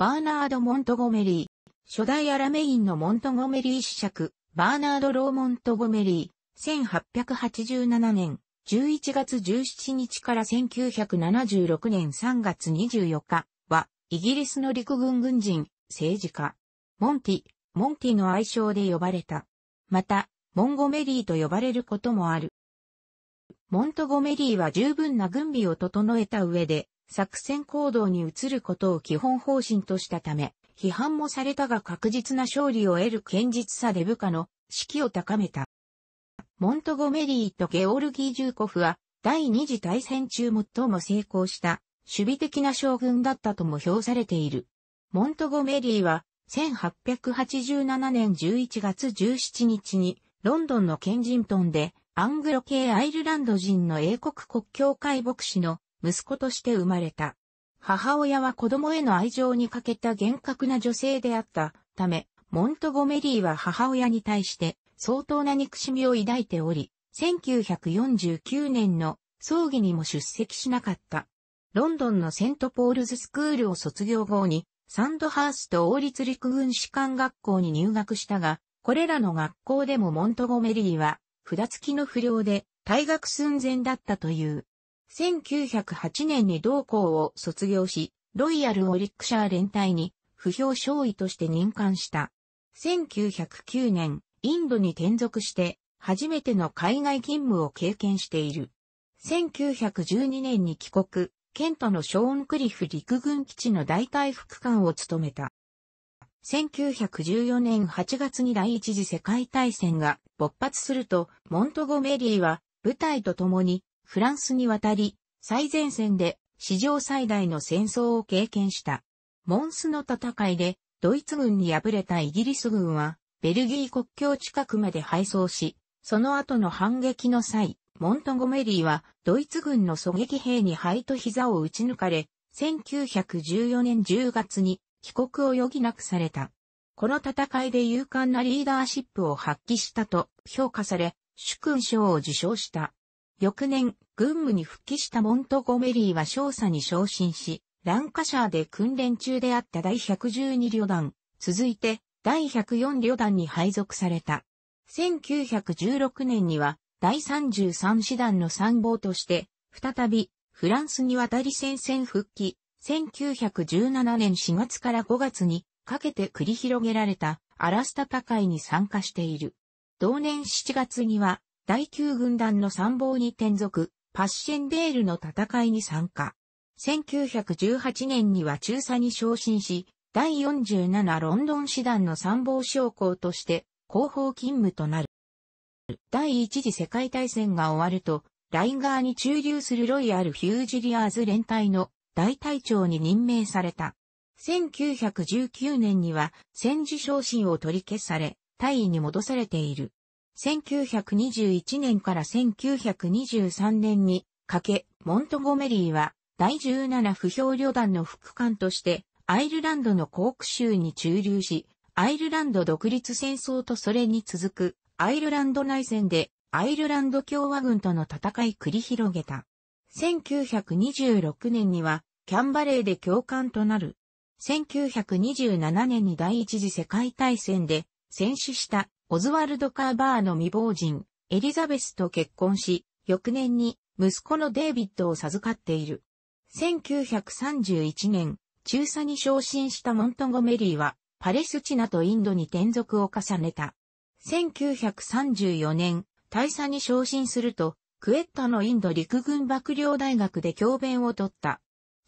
バーナード・モントゴメリー。初代アラメインのモントゴメリー子爵、バーナード・ロー・モントゴメリー。1887年11月17日から1976年3月24日は、イギリスの陸軍軍人、政治家、モンティ、モンティの愛称で呼ばれた。また、モンゴメリーと呼ばれることもある。モントゴメリーは十分な軍備を整えた上で、作戦行動に移ることを基本方針としたため、批判もされたが確実な勝利を得る堅実さで部下の士気を高めた。モントゴメリーとゲオルギー・ジューコフは第二次大戦中最も成功した守備的な将軍だったとも評されている。モントゴメリーは1887年11月17日にロンドンのケンジントンでアングロ系アイルランド人の英国国教会牧師の息子として生まれた。母親は子供への愛情に欠けた厳格な女性であったため、モントゴメリーは母親に対して相当な憎しみを抱いており、1949年の葬儀にも出席しなかった。ロンドンのセントポールズスクールを卒業後に、サンドハースト王立陸軍士官学校に入学したが、これらの学校でもモントゴメリーは、札付きの不良で退学寸前だったという。1908年に同校を卒業し、ロイヤル・オリックシャー連隊に不評少尉として任官した。1909年、インドに転属して、初めての海外勤務を経験している。1912年に帰国、ケントのショーン・クリフ陸軍基地の大隊副官を務めた。1914年8月に第一次世界大戦が勃発すると、モントゴメリーは部隊と共にフランスに渡り、最前線で史上最大の戦争を経験した。モンスの戦いで、ドイツ軍に敗れたイギリス軍は、ベルギー国境近くまで敗走し、その後の反撃の際、モントゴメリーはドイツ軍の狙撃兵に肺と膝を打ち抜かれ、1914年10月に帰国を余儀なくされた。この戦いで勇敢なリーダーシップを発揮したと評価され、主勲章を受章した。翌年、軍務に復帰したモントゴメリーは少佐に昇進し、ランカシャーで訓練中であった第112旅団、続いて第104旅団に配属された。1916年には第33師団の参謀として、再びフランスに渡り戦線復帰、1917年4月から5月にかけて繰り広げられたアラスタ戦会に参加している。同年7月には第9軍団の参謀に転属、パッシェンデールの戦いに参加。1918年には中佐に昇進し、第47ロンドン師団の参謀将校として広報勤務となる。第一次世界大戦が終わると、ライン側に駐留するロイヤル・ヒュージリアーズ連隊の大隊長に任命された。1919年には戦時昇進を取り消され、大尉に戻されている。1921年から1923年にかけ、モントゴメリーは第17不評旅団の副官としてアイルランドのコーク州に駐留し、アイルランド独立戦争とそれに続くアイルランド内戦でアイルランド共和軍との戦い繰り広げた。1926年にはキャンバレーで教官となる。1927年に第一次世界大戦で戦死したオズワルド・カーバーの未亡人、エリザベスと結婚し、翌年に息子のデイビッドを授かっている。1931年、中佐に昇進したモントゴメリーは、パレスチナとインドに転属を重ねた。1934年、大佐に昇進すると、クエッタのインド陸軍幕僚大学で教鞭を取った。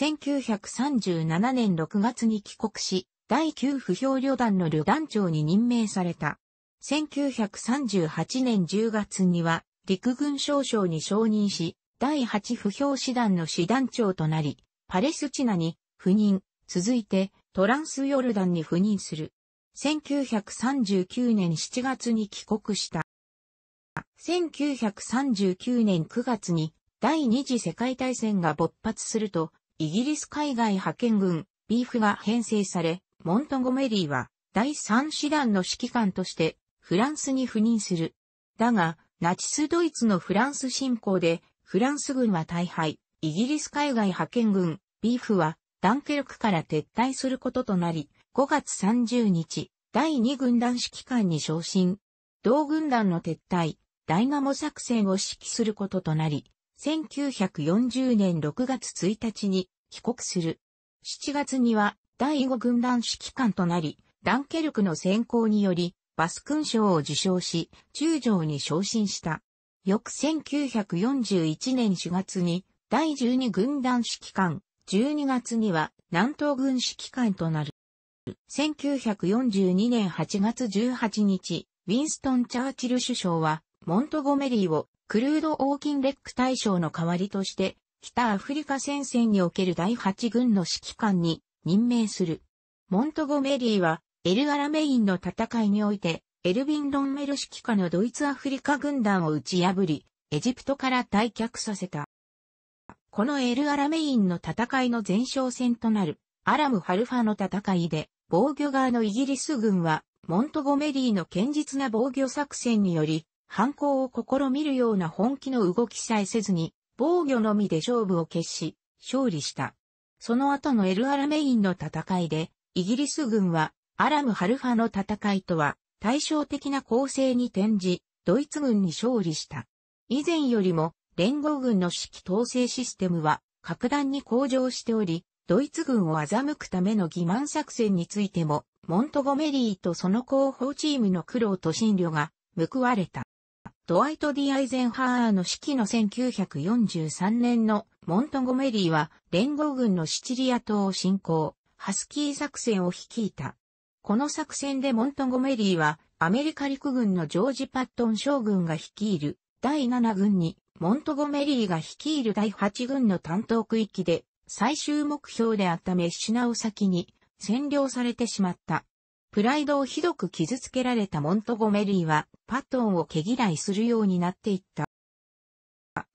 1937年6月に帰国し、第9不評旅団の旅団長に任命された。1938年10月には陸軍少将に承認し、第8不評師団の師団長となり、パレスチナに赴任、続いてトランスヨルダンに赴任する。1939年7月に帰国した。1939年9月に第二次世界大戦が勃発すると、イギリス海外派遣軍、ビーフが編成され、モントゴメリーは第三師団の指揮官としてフランスに赴任する。だが、ナチスドイツのフランス侵攻で、フランス軍は大敗、イギリス海外派遣軍、ビーフは、ダンケルクから撤退することとなり、5月30日、第2軍団指揮官に昇進。同軍団の撤退、ダイナモ作戦を指揮することとなり、1940年6月1日に帰国する。7月には第5軍団指揮官となり、ダンケルクの先行により、バス勲章を受章し、中将に昇進した。翌1941年4月に第12軍団指揮官、12月には南東軍指揮官となる。1942年8月18日、ウィンストン・チャーチル首相は、モントゴメリーをクルード・オーキンレック大将の代わりとして、北アフリカ戦線における第8軍の指揮官に任命する。モントゴメリーはエル・アラメインの戦いにおいて、エルヴィン・ロンメル指揮下のドイツ・アフリカ軍団を打ち破り、エジプトから退却させた。このエル・アラメインの戦いの前哨戦となる、アラム・ハルファの戦いで、防御側のイギリス軍は、モントゴメリーの堅実な防御作戦により、反抗を試みるような本気の動きさえせずに、防御のみで勝負を決し、勝利した。その後のエル・アラメインの戦いで、イギリス軍はアラム・ハルファの戦いとは、対照的な構成に転じ、ドイツ軍に勝利した。以前よりも、連合軍の指揮統制システムは、格段に向上しており、ドイツ軍を欺くための欺瞞作戦についても、モントゴメリーとその広報チームの苦労と信慮が報われた。ドワイト・ディ・アイゼンハーの指揮の1943年のモントゴメリーは連合軍のシチリア島を侵攻、ハスキー作戦を率いた。この作戦でモントゴメリーはアメリカ陸軍のジョージ・パットン将軍が率いる第7軍にモントゴメリーが率いる第8軍の担当区域で最終目標であったメッシナを先に占領されてしまった。プライドをひどく傷つけられたモントゴメリーはパットンを毛嫌いするようになっていった。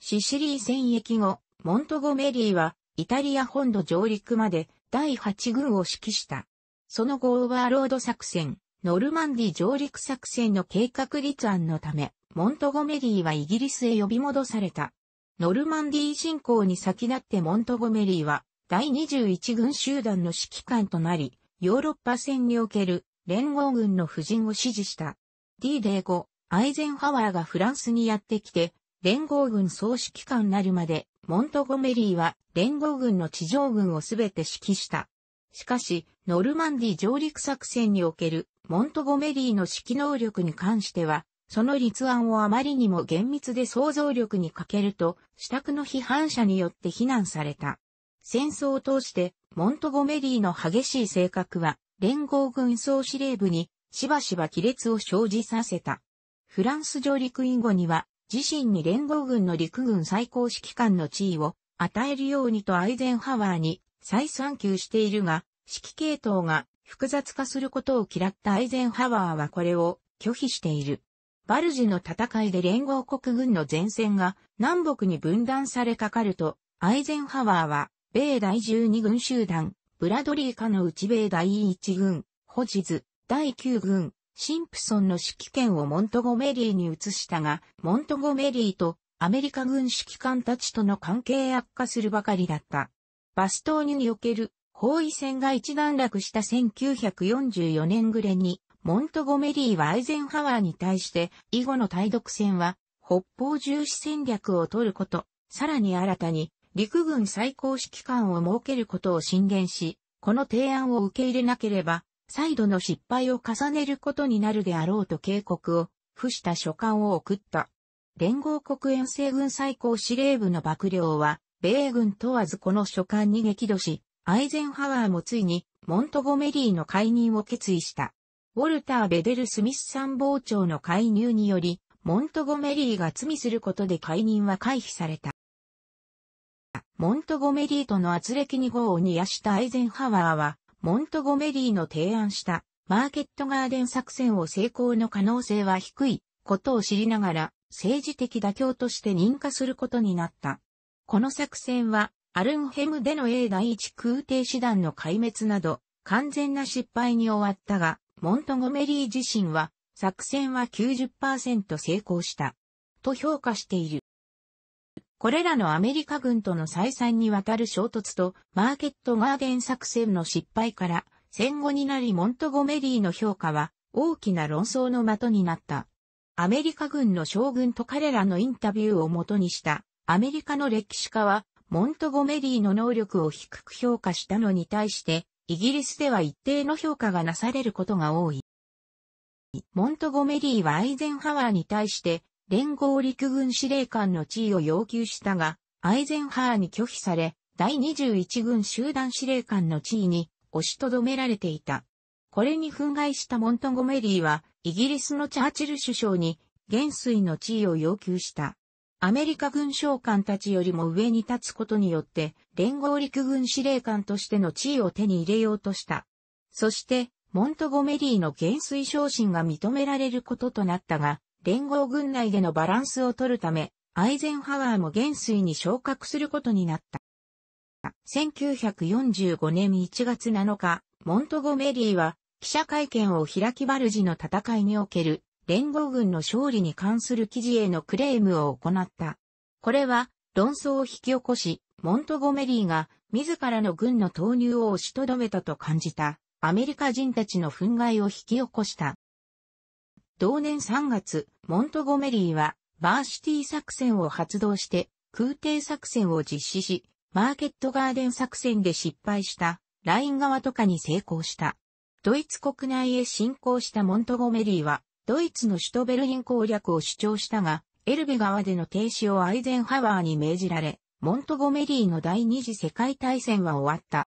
シシリー戦役後、モントゴメリーはイタリア本土上陸まで第8軍を指揮した。その後オーバーロード作戦、ノルマンディ上陸作戦の計画立案のため、モントゴメリーはイギリスへ呼び戻された。ノルマンディ侵攻に先立ってモントゴメリーは、第21軍集団の指揮官となり、ヨーロッパ戦における連合軍の布陣を指示した。d 0後、アイゼンハワーがフランスにやってきて、連合軍総指揮官になるまで、モントゴメリーは連合軍の地上軍をすべて指揮した。しかし、ノルマンディ上陸作戦におけるモントゴメリーの指揮能力に関しては、その立案をあまりにも厳密で想像力に欠けると、支度の批判者によって非難された。戦争を通して、モントゴメリーの激しい性格は、連合軍総司令部に、しばしば亀裂を生じさせた。フランス上陸以後には、自身に連合軍の陸軍最高指揮官の地位を与えるようにとアイゼンハワーに再三級しているが、指揮系統が複雑化することを嫌ったアイゼンハワーはこれを拒否している。バルジの戦いで連合国軍の前線が南北に分断されかかると、アイゼンハワーは、米第12軍集団、ブラドリー下の内米第1軍、ホジズ、第9軍、シンプソンの指揮権をモントゴメリーに移したが、モントゴメリーとアメリカ軍指揮官たちとの関係悪化するばかりだった。バス島における包囲戦が一段落した1944年暮れに、モントゴメリーはアイゼンハワーに対して以後の対独戦は北方重視戦略を取ること、さらに新たに陸軍最高指揮官を設けることを進言し、この提案を受け入れなければ、再度の失敗を重ねることになるであろうと警告を付した書簡を送った。連合国遠征軍最高司令部の幕僚は、米軍問わずこの書簡に激怒し、アイゼンハワーもついに、モントゴメリーの解任を決意した。ウォルター・ベデル・スミス参謀長の介入により、モントゴメリーが罪することで解任は回避された。モントゴメリーとの圧力に号を煮やしたアイゼンハワーは、モントゴメリーの提案したマーケットガーデン作戦を成功の可能性は低いことを知りながら、政治的妥協として認可することになった。この作戦は、アルンヘムでの A 第一空挺師団の壊滅など、完全な失敗に終わったが、モントゴメリー自身は、作戦は90%成功した。と評価している。これらのアメリカ軍との再三にわたる衝突と、マーケットガーデン作戦の失敗から、戦後になりモントゴメリーの評価は、大きな論争の的になった。アメリカ軍の将軍と彼らのインタビューをもとにしたアメリカの歴史家は、モントゴメリーの能力を低く評価したのに対して、イギリスでは一定の評価がなされることが多い。モントゴメリーはアイゼンハワーに対して、連合陸軍司令官の地位を要求したが、アイゼンハワーに拒否され、第21軍集団司令官の地位に押しとどめられていた。これに憤慨したモントゴメリーは、イギリスのチャーチル首相に、元帥の地位を要求した。アメリカ軍将官たちよりも上に立つことによって、連合陸軍司令官としての地位を手に入れようとした。そして、モントゴメリーの減衰昇進が認められることとなったが、連合軍内でのバランスを取るため、アイゼンハワーも減衰に昇格することになった。1945年1月7日、モントゴメリーは記者会見を開きバルジの戦いにおける連合軍の勝利に関する記事へのクレームを行った。これは論争を引き起こし、モントゴメリーが自らの軍の投入を押しとどめたと感じたアメリカ人たちの憤慨を引き起こした。同年3月、モントゴメリーはバーシティ作戦を発動して空挺作戦を実施し、マーケットガーデン作戦で失敗したライン側とかに成功した。ドイツ国内へ侵攻したモントゴメリーはドイツの首都ベルリン攻略を主張したが、エルベ川での停止をアイゼンハワーに命じられ、モントゴメリーの第二次世界大戦は終わった。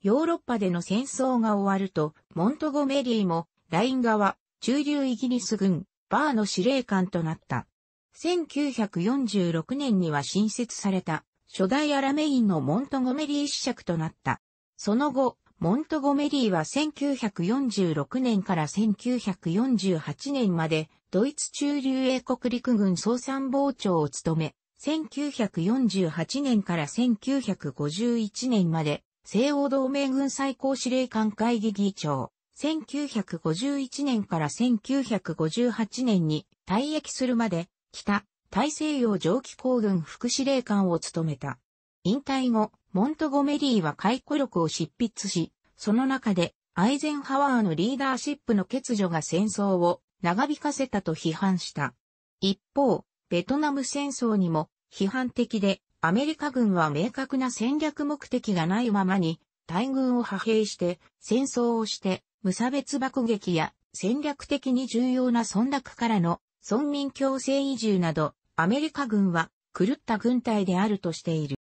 ヨーロッパでの戦争が終わると、モントゴメリーも、ライン側、中流イギリス軍、バーの司令官となった。1946年には新設された、初代アラメインのモントゴメリー子爵となった。その後、モントゴメリーは1946年から1948年までドイツ中流英国陸軍総参謀長を務め、1948年から1951年まで西欧同盟軍最高司令官会議議長、1951年から1958年に退役するまで北大西洋蒸気航軍副司令官を務めた。引退後、モントゴメリーは回顧録を執筆し、その中でアイゼンハワーのリーダーシップの欠如が戦争を長引かせたと批判した。一方、ベトナム戦争にも批判的で、アメリカ軍は明確な戦略目的がないままに、大軍を派兵して、戦争をして、無差別爆撃や戦略的に重要な村落からの村民強制移住など、アメリカ軍は狂った軍隊であるとしている。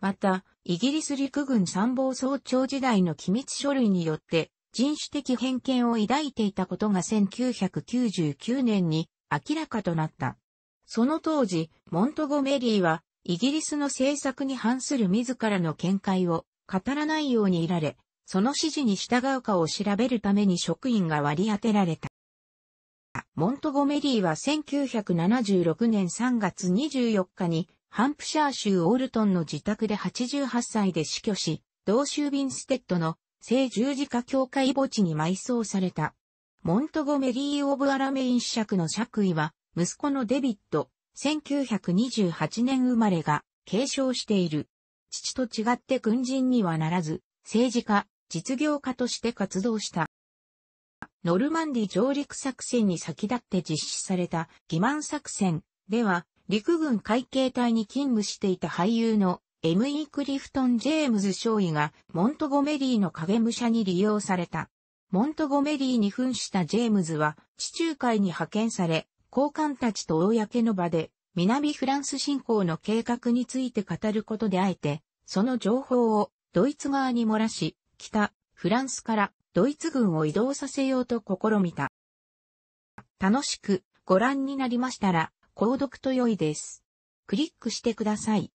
また、イギリス陸軍参謀総長時代の機密書類によって、人種的偏見を抱いていたことが1999年に明らかとなった。その当時、モントゴメリーは、イギリスの政策に反する自らの見解を語らないようにいられ、その指示に従うかを調べるために職員が割り当てられた。モントゴメリーは1976年3月24日にハンプシャー州オールトンの自宅で88歳で死去し、同州ビンステッドの聖十字架教会墓地に埋葬された。モントゴメリー・オブ・アラメイン子爵の爵位は、息子のデビット、1928年生まれが継承している。父と違って軍人にはならず、政治家、実業家として活動した。ノルマンディ上陸作戦に先立って実施された欺瞞作戦では、陸軍海警隊に勤務していた俳優の M.E. クリフトン・ジェームズ・少尉がモントゴメリーの影武者に利用された。モントゴメリーに扮したジェームズは地中海に派遣され、高官たちと公の場で南フランス侵攻の計画について語ることであえて、その情報をドイツ側に漏らし、北フランスからドイツ軍を移動させようと試みた。楽しくご覧になりましたら、購読と良いです。クリックしてください。